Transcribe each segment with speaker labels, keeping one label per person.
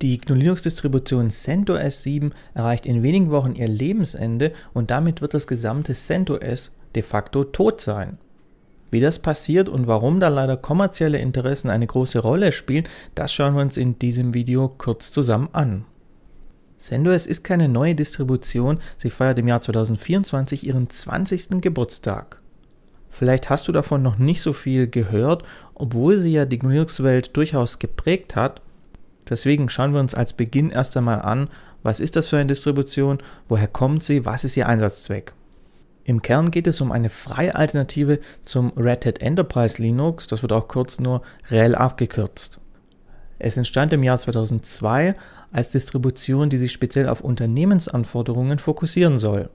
Speaker 1: Die GNU-Linux-Distribution CentOS 7 erreicht in wenigen Wochen ihr Lebensende und damit wird das gesamte CentOS de facto tot sein. Wie das passiert und warum da leider kommerzielle Interessen eine große Rolle spielen, das schauen wir uns in diesem Video kurz zusammen an. CentOS ist keine neue Distribution, sie feiert im Jahr 2024 ihren 20. Geburtstag. Vielleicht hast du davon noch nicht so viel gehört, obwohl sie ja die GNU-Linux-Welt durchaus geprägt hat Deswegen schauen wir uns als Beginn erst einmal an, was ist das für eine Distribution, woher kommt sie, was ist ihr Einsatzzweck. Im Kern geht es um eine freie Alternative zum Red Hat Enterprise Linux, das wird auch kurz nur RHEL abgekürzt. Es entstand im Jahr 2002 als Distribution, die sich speziell auf Unternehmensanforderungen fokussieren soll.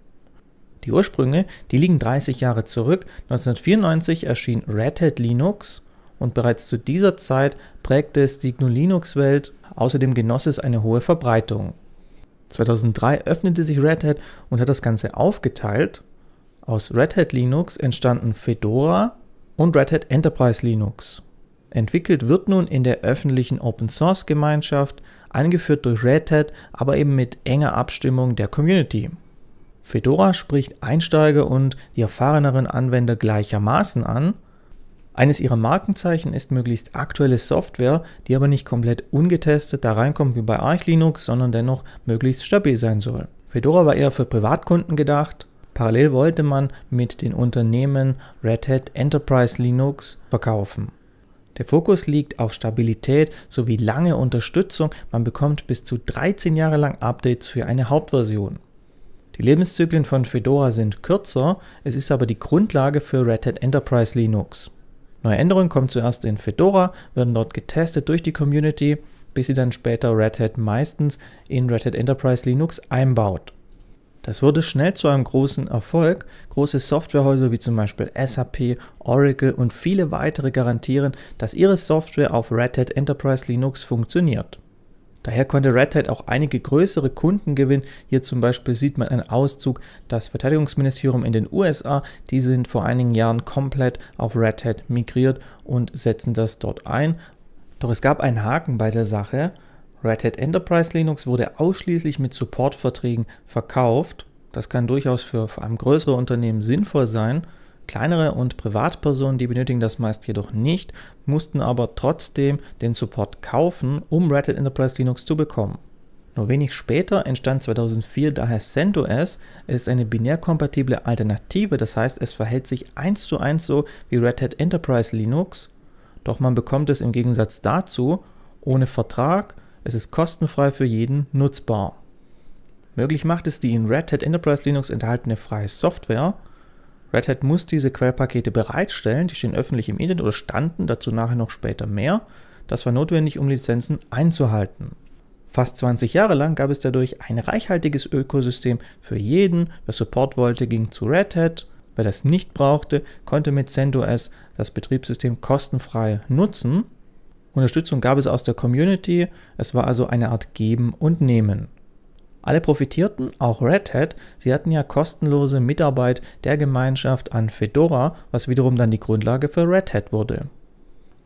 Speaker 1: Die Ursprünge, die liegen 30 Jahre zurück. 1994 erschien Red Hat Linux und bereits zu dieser Zeit prägte es die GNU-Linux-Welt, außerdem genoss es eine hohe Verbreitung. 2003 öffnete sich Red Hat und hat das Ganze aufgeteilt. Aus Red Hat Linux entstanden Fedora und Red Hat Enterprise Linux. Entwickelt wird nun in der öffentlichen Open Source Gemeinschaft, angeführt durch Red Hat, aber eben mit enger Abstimmung der Community. Fedora spricht Einsteiger und die erfahreneren Anwender gleichermaßen an eines ihrer Markenzeichen ist möglichst aktuelle Software, die aber nicht komplett ungetestet da reinkommt wie bei Arch Linux, sondern dennoch möglichst stabil sein soll. Fedora war eher für Privatkunden gedacht. Parallel wollte man mit den Unternehmen Red Hat Enterprise Linux verkaufen. Der Fokus liegt auf Stabilität sowie lange Unterstützung. Man bekommt bis zu 13 Jahre lang Updates für eine Hauptversion. Die Lebenszyklen von Fedora sind kürzer, es ist aber die Grundlage für Red Hat Enterprise Linux. Neue Änderungen kommen zuerst in Fedora, werden dort getestet durch die Community, bis sie dann später Red Hat meistens in Red Hat Enterprise Linux einbaut. Das wurde schnell zu einem großen Erfolg. Große Softwarehäuser wie zum Beispiel SAP, Oracle und viele weitere garantieren, dass ihre Software auf Red Hat Enterprise Linux funktioniert. Daher konnte Red Hat auch einige größere Kunden gewinnen. Hier zum Beispiel sieht man einen Auszug, das Verteidigungsministerium in den USA, die sind vor einigen Jahren komplett auf Red Hat migriert und setzen das dort ein. Doch es gab einen Haken bei der Sache. Red Hat Enterprise Linux wurde ausschließlich mit Supportverträgen verkauft. Das kann durchaus für vor allem größere Unternehmen sinnvoll sein. Kleinere und Privatpersonen, die benötigen das meist jedoch nicht, mussten aber trotzdem den Support kaufen, um Red Hat Enterprise Linux zu bekommen. Nur wenig später entstand 2004 daher CentOS. Es ist eine binärkompatible Alternative, das heißt, es verhält sich eins zu eins so wie Red Hat Enterprise Linux, doch man bekommt es im Gegensatz dazu ohne Vertrag, es ist kostenfrei für jeden nutzbar. Möglich macht es die in Red Hat Enterprise Linux enthaltene freie Software, Red Hat muss diese Quellpakete bereitstellen, die stehen öffentlich im Internet oder standen, dazu nachher noch später mehr. Das war notwendig, um Lizenzen einzuhalten. Fast 20 Jahre lang gab es dadurch ein reichhaltiges Ökosystem für jeden. Wer Support wollte, ging zu Red Hat. Wer das nicht brauchte, konnte mit CentOS das Betriebssystem kostenfrei nutzen. Unterstützung gab es aus der Community. Es war also eine Art Geben und Nehmen. Alle profitierten, auch Red Hat. Sie hatten ja kostenlose Mitarbeit der Gemeinschaft an Fedora, was wiederum dann die Grundlage für Red Hat wurde.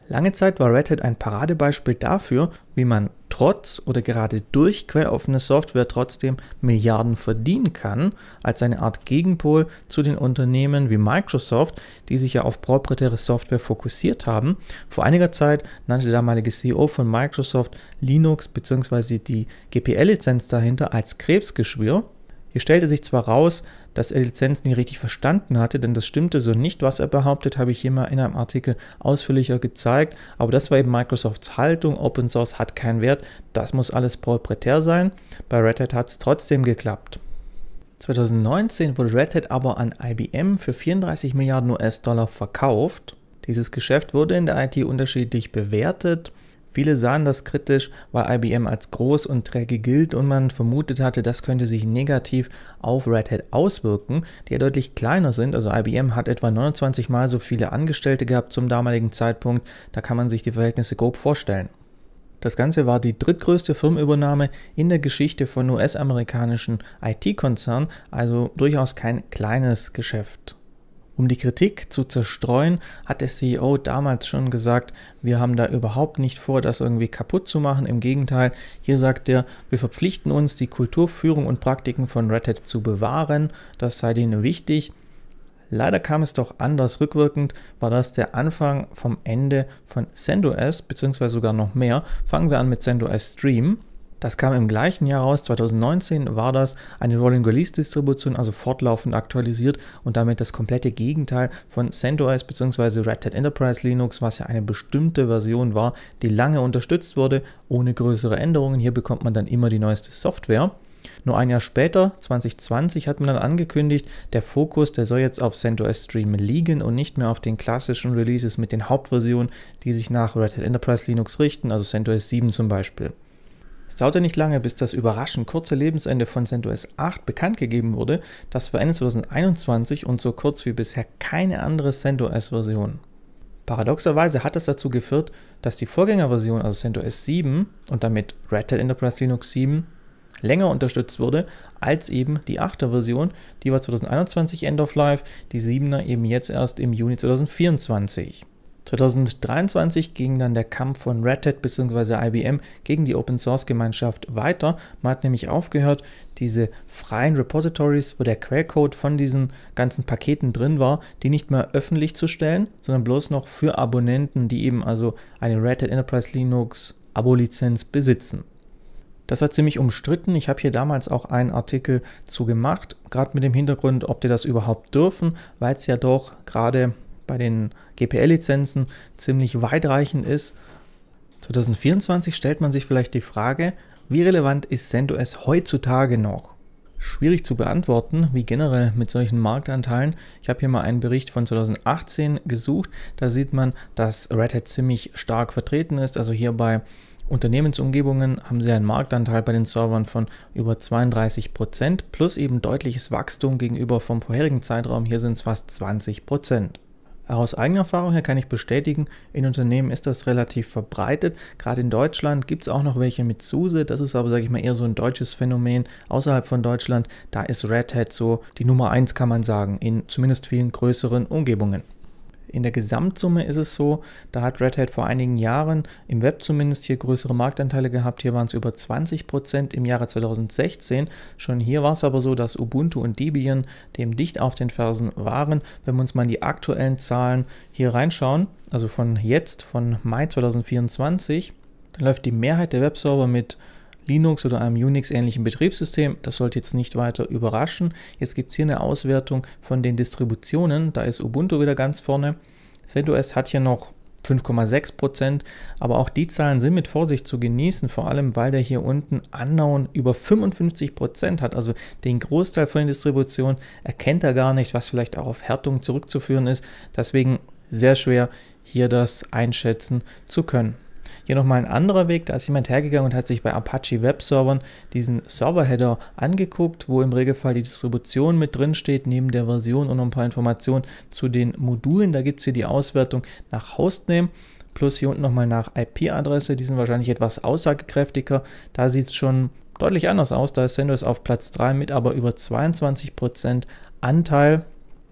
Speaker 1: Lange Zeit war Red Hat ein Paradebeispiel dafür, wie man trotz oder gerade durch quelloffene Software trotzdem Milliarden verdienen kann, als eine Art Gegenpol zu den Unternehmen wie Microsoft, die sich ja auf proprietäre Software fokussiert haben. Vor einiger Zeit nannte der damalige CEO von Microsoft Linux bzw. die GPL-Lizenz dahinter als Krebsgeschwür. Hier stellte sich zwar raus, dass er die Lizenz nie richtig verstanden hatte, denn das stimmte so nicht. Was er behauptet, habe ich hier mal in einem Artikel ausführlicher gezeigt. Aber das war eben Microsofts Haltung. Open Source hat keinen Wert. Das muss alles proprietär sein. Bei Red Hat hat es trotzdem geklappt. 2019 wurde Red Hat aber an IBM für 34 Milliarden US-Dollar verkauft. Dieses Geschäft wurde in der IT unterschiedlich bewertet. Viele sahen das kritisch, weil IBM als groß und träge gilt und man vermutet hatte, das könnte sich negativ auf Red Hat auswirken, die ja deutlich kleiner sind. Also IBM hat etwa 29 mal so viele Angestellte gehabt zum damaligen Zeitpunkt, da kann man sich die Verhältnisse grob vorstellen. Das Ganze war die drittgrößte Firmenübernahme in der Geschichte von US-amerikanischen IT-Konzernen, also durchaus kein kleines Geschäft. Um die Kritik zu zerstreuen, hat der CEO damals schon gesagt, wir haben da überhaupt nicht vor, das irgendwie kaputt zu machen. Im Gegenteil, hier sagt er, wir verpflichten uns, die Kulturführung und Praktiken von Red Hat zu bewahren. Das sei denen wichtig. Leider kam es doch anders. Rückwirkend war das der Anfang vom Ende von CentOS, beziehungsweise sogar noch mehr. Fangen wir an mit CentOS Stream. Das kam im gleichen Jahr raus, 2019 war das eine Rolling Release Distribution, also fortlaufend aktualisiert und damit das komplette Gegenteil von CentOS bzw. Red Hat Enterprise Linux, was ja eine bestimmte Version war, die lange unterstützt wurde, ohne größere Änderungen. Hier bekommt man dann immer die neueste Software. Nur ein Jahr später, 2020, hat man dann angekündigt, der Fokus, der soll jetzt auf CentOS Stream liegen und nicht mehr auf den klassischen Releases mit den Hauptversionen, die sich nach Red Hat Enterprise Linux richten, also CentOS 7 zum Beispiel. Es dauerte nicht lange, bis das überraschend kurze Lebensende von CentOS 8 bekannt gegeben wurde. Das war Ende 2021 und so kurz wie bisher keine andere CentOS-Version. Paradoxerweise hat das dazu geführt, dass die Vorgängerversion, also CentOS 7 und damit Red Hat Enterprise Linux 7, länger unterstützt wurde als eben die 8er Version, die war 2021 End of Life, die 7er eben jetzt erst im Juni 2024. 2023 ging dann der Kampf von Red Hat bzw. IBM gegen die Open Source Gemeinschaft weiter. Man hat nämlich aufgehört, diese freien Repositories, wo der Quellcode von diesen ganzen Paketen drin war, die nicht mehr öffentlich zu stellen, sondern bloß noch für Abonnenten, die eben also eine Red Hat Enterprise Linux Abo-Lizenz besitzen. Das war ziemlich umstritten. Ich habe hier damals auch einen Artikel zu gemacht, gerade mit dem Hintergrund, ob die das überhaupt dürfen, weil es ja doch gerade bei den GPL-Lizenzen ziemlich weitreichend ist. 2024 stellt man sich vielleicht die Frage, wie relevant ist CentOS heutzutage noch? Schwierig zu beantworten, wie generell mit solchen Marktanteilen. Ich habe hier mal einen Bericht von 2018 gesucht. Da sieht man, dass Red Hat ziemlich stark vertreten ist. Also hier bei Unternehmensumgebungen haben sie einen Marktanteil bei den Servern von über 32 Prozent plus eben deutliches Wachstum gegenüber vom vorherigen Zeitraum. Hier sind es fast 20 Prozent. Aus eigener Erfahrung her kann ich bestätigen, in Unternehmen ist das relativ verbreitet. Gerade in Deutschland gibt es auch noch welche mit SUSE. Das ist aber, sage ich mal, eher so ein deutsches Phänomen außerhalb von Deutschland. Da ist Red Hat so die Nummer eins, kann man sagen, in zumindest vielen größeren Umgebungen. In der Gesamtsumme ist es so, da hat Red Hat vor einigen Jahren im Web zumindest hier größere Marktanteile gehabt. Hier waren es über 20 Prozent im Jahre 2016. Schon hier war es aber so, dass Ubuntu und Debian dem dicht auf den Fersen waren. Wenn wir uns mal in die aktuellen Zahlen hier reinschauen, also von jetzt, von Mai 2024, dann läuft die Mehrheit der Webserver mit Linux oder einem Unix-ähnlichen Betriebssystem. Das sollte jetzt nicht weiter überraschen. Jetzt gibt es hier eine Auswertung von den Distributionen. Da ist Ubuntu wieder ganz vorne. CentOS hat hier noch 5,6 Prozent. Aber auch die Zahlen sind mit Vorsicht zu genießen, vor allem weil der hier unten Unknown über 55 Prozent hat. Also den Großteil von den Distributionen erkennt er gar nicht, was vielleicht auch auf Härtung zurückzuführen ist. Deswegen sehr schwer, hier das einschätzen zu können. Hier nochmal ein anderer Weg, da ist jemand hergegangen und hat sich bei Apache Web Servern diesen Server-Header angeguckt, wo im Regelfall die Distribution mit drin steht, neben der Version und noch ein paar Informationen zu den Modulen. Da gibt es hier die Auswertung nach Hostname plus hier unten nochmal nach IP-Adresse. Die sind wahrscheinlich etwas aussagekräftiger. Da sieht es schon deutlich anders aus. Da ist Sendos auf Platz 3 mit aber über 22% Anteil.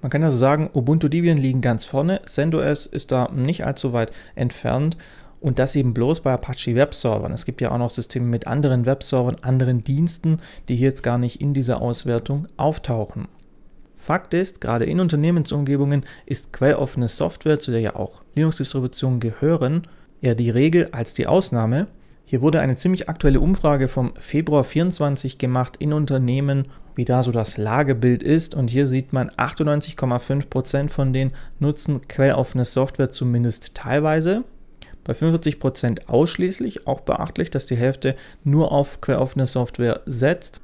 Speaker 1: Man kann also sagen, Ubuntu Debian liegen ganz vorne. SendOS ist da nicht allzu weit entfernt. Und das eben bloß bei Apache Webservern. Es gibt ja auch noch Systeme mit anderen Webservern, anderen Diensten, die hier jetzt gar nicht in dieser Auswertung auftauchen. Fakt ist, gerade in Unternehmensumgebungen ist quelloffene Software, zu der ja auch Linux-Distributionen gehören, eher die Regel als die Ausnahme. Hier wurde eine ziemlich aktuelle Umfrage vom Februar 24 gemacht in Unternehmen, wie da so das Lagebild ist. Und hier sieht man, 98,5% Prozent von denen nutzen quelloffene Software zumindest teilweise. Bei 45% ausschließlich auch beachtlich, dass die Hälfte nur auf queroffene Software setzt.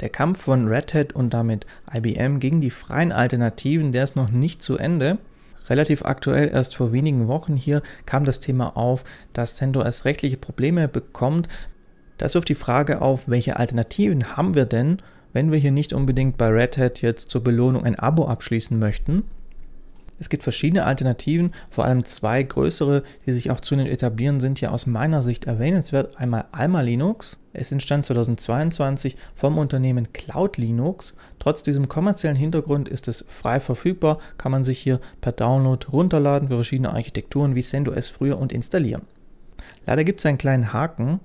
Speaker 1: Der Kampf von Red Hat und damit IBM gegen die freien Alternativen, der ist noch nicht zu Ende. Relativ aktuell, erst vor wenigen Wochen hier, kam das Thema auf, dass CentOS rechtliche Probleme bekommt. Das wirft die Frage auf, welche Alternativen haben wir denn, wenn wir hier nicht unbedingt bei Red Hat jetzt zur Belohnung ein Abo abschließen möchten. Es gibt verschiedene Alternativen, vor allem zwei größere, die sich auch zunehmend etablieren, sind hier aus meiner Sicht erwähnenswert. Einmal Alma Linux. Es entstand 2022 vom Unternehmen Cloud Linux. Trotz diesem kommerziellen Hintergrund ist es frei verfügbar, kann man sich hier per Download runterladen für verschiedene Architekturen wie SendOS früher und installieren. Leider gibt es einen kleinen Haken.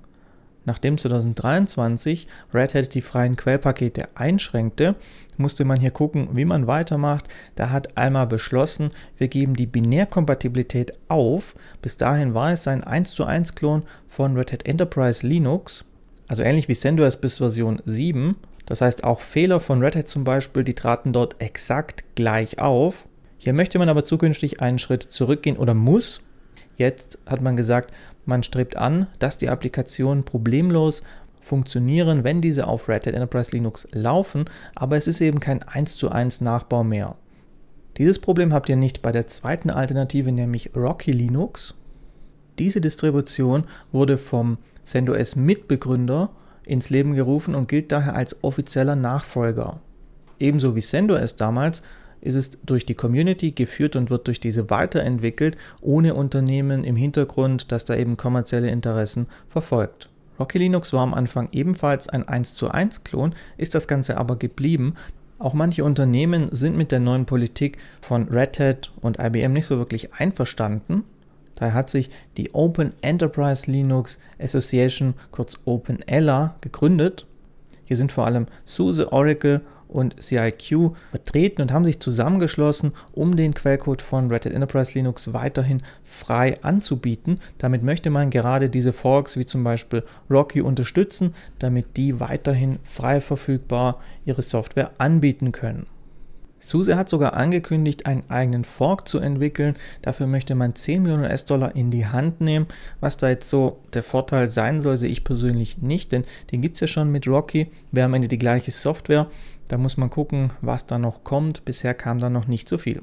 Speaker 1: Nachdem 2023 Red Hat die freien Quellpakete einschränkte, musste man hier gucken, wie man weitermacht. Da hat Alma beschlossen, wir geben die Binärkompatibilität auf. Bis dahin war es ein 1 zu 1 Klon von Red Hat Enterprise Linux, also ähnlich wie CentOS bis Version 7. Das heißt, auch Fehler von Red Hat zum Beispiel, die traten dort exakt gleich auf. Hier möchte man aber zukünftig einen Schritt zurückgehen oder muss. Jetzt hat man gesagt, man strebt an, dass die Applikationen problemlos funktionieren, wenn diese auf Red Hat Enterprise Linux laufen, aber es ist eben kein 1 zu 1 Nachbau mehr. Dieses Problem habt ihr nicht bei der zweiten Alternative, nämlich Rocky Linux. Diese Distribution wurde vom CentOS Mitbegründer ins Leben gerufen und gilt daher als offizieller Nachfolger. Ebenso wie CentOS damals ist es durch die Community geführt und wird durch diese weiterentwickelt, ohne Unternehmen im Hintergrund, das da eben kommerzielle Interessen verfolgt. Rocky Linux war am Anfang ebenfalls ein 1 zu 1 Klon, ist das Ganze aber geblieben. Auch manche Unternehmen sind mit der neuen Politik von Red Hat und IBM nicht so wirklich einverstanden. Daher hat sich die Open Enterprise Linux Association, kurz OpenELA, gegründet. Hier sind vor allem SUSE, Oracle und CIQ betreten und haben sich zusammengeschlossen, um den Quellcode von Red Hat Enterprise Linux weiterhin frei anzubieten. Damit möchte man gerade diese Forks wie zum Beispiel Rocky unterstützen, damit die weiterhin frei verfügbar ihre Software anbieten können. SUSE hat sogar angekündigt, einen eigenen Fork zu entwickeln. Dafür möchte man 10 Millionen US-Dollar in die Hand nehmen. Was da jetzt so der Vorteil sein soll, sehe ich persönlich nicht, denn den gibt es ja schon mit Rocky. Wir haben am Ende die gleiche Software. Da muss man gucken, was da noch kommt. Bisher kam da noch nicht so viel.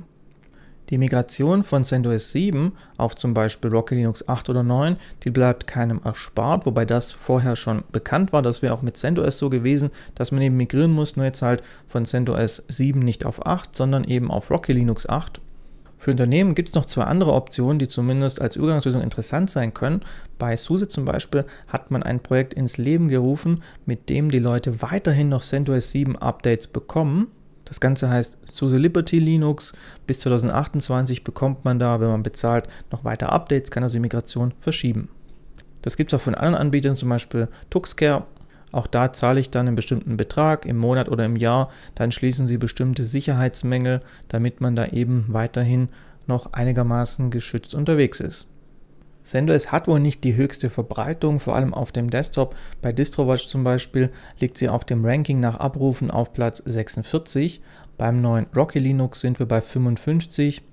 Speaker 1: Die Migration von CentOS 7 auf zum Beispiel Rocket Linux 8 oder 9, die bleibt keinem erspart, wobei das vorher schon bekannt war. Das wäre auch mit CentOS so gewesen, dass man eben migrieren muss, nur jetzt halt von CentOS 7 nicht auf 8, sondern eben auf Rocket Linux 8. Für Unternehmen gibt es noch zwei andere Optionen, die zumindest als Übergangslösung interessant sein können. Bei SUSE zum Beispiel hat man ein Projekt ins Leben gerufen, mit dem die Leute weiterhin noch CentOS 7 Updates bekommen. Das Ganze heißt SUSE Liberty Linux. Bis 2028 bekommt man da, wenn man bezahlt, noch weiter Updates, kann also die Migration verschieben. Das gibt es auch von anderen Anbietern, zum Beispiel Tuxcare auch da zahle ich dann einen bestimmten Betrag im Monat oder im Jahr. Dann schließen sie bestimmte Sicherheitsmängel, damit man da eben weiterhin noch einigermaßen geschützt unterwegs ist. SendoS hat wohl nicht die höchste Verbreitung, vor allem auf dem Desktop. Bei DistroWatch zum Beispiel liegt sie auf dem Ranking nach Abrufen auf Platz 46. Beim neuen Rocky Linux sind wir bei 55.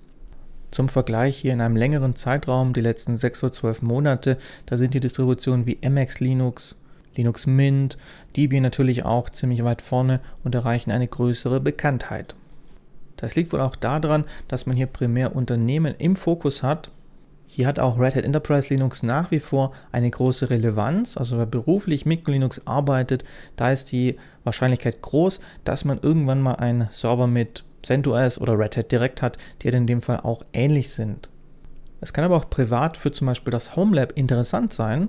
Speaker 1: Zum Vergleich hier in einem längeren Zeitraum, die letzten 6 oder 12 Monate, da sind die Distributionen wie MX Linux, Linux Mint, Debian natürlich auch ziemlich weit vorne und erreichen eine größere Bekanntheit. Das liegt wohl auch daran, dass man hier primär Unternehmen im Fokus hat. Hier hat auch Red Hat Enterprise Linux nach wie vor eine große Relevanz. Also wer beruflich mit Linux arbeitet, da ist die Wahrscheinlichkeit groß, dass man irgendwann mal einen Server mit CentOS oder Red Hat direkt hat, die halt in dem Fall auch ähnlich sind. Es kann aber auch privat für zum Beispiel das Homelab interessant sein,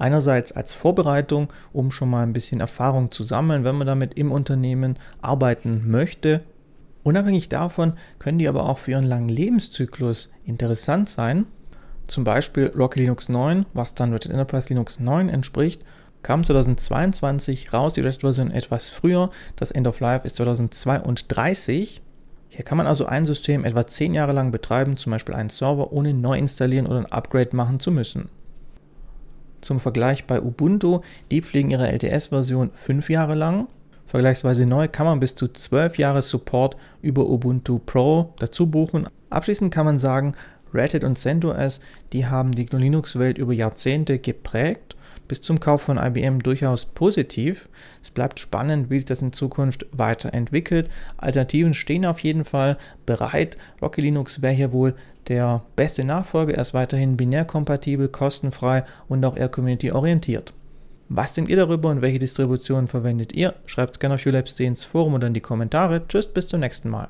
Speaker 1: Einerseits als Vorbereitung, um schon mal ein bisschen Erfahrung zu sammeln, wenn man damit im Unternehmen arbeiten möchte. Unabhängig davon können die aber auch für ihren langen Lebenszyklus interessant sein. Zum Beispiel Rocket Linux 9, was dann Red Hat Enterprise Linux 9 entspricht, kam 2022 raus, die Red Hat Version etwas früher. Das End of Life ist 2032. Hier kann man also ein System etwa 10 Jahre lang betreiben, zum Beispiel einen Server, ohne neu installieren oder ein Upgrade machen zu müssen. Zum Vergleich bei Ubuntu, die pflegen ihre LTS-Version fünf Jahre lang. Vergleichsweise neu kann man bis zu zwölf Jahre Support über Ubuntu Pro dazu buchen. Abschließend kann man sagen, Red Hat und CentOS, die haben die GNU-Linux-Welt über Jahrzehnte geprägt bis zum Kauf von IBM durchaus positiv. Es bleibt spannend, wie sich das in Zukunft weiterentwickelt. Alternativen stehen auf jeden Fall bereit. Rocky Linux wäre hier wohl der beste Nachfolger. Er ist weiterhin binär kompatibel, kostenfrei und auch eher community-orientiert. Was denkt ihr darüber und welche Distributionen verwendet ihr? Schreibt es gerne auf ULabs ins Forum oder in die Kommentare. Tschüss, bis zum nächsten Mal.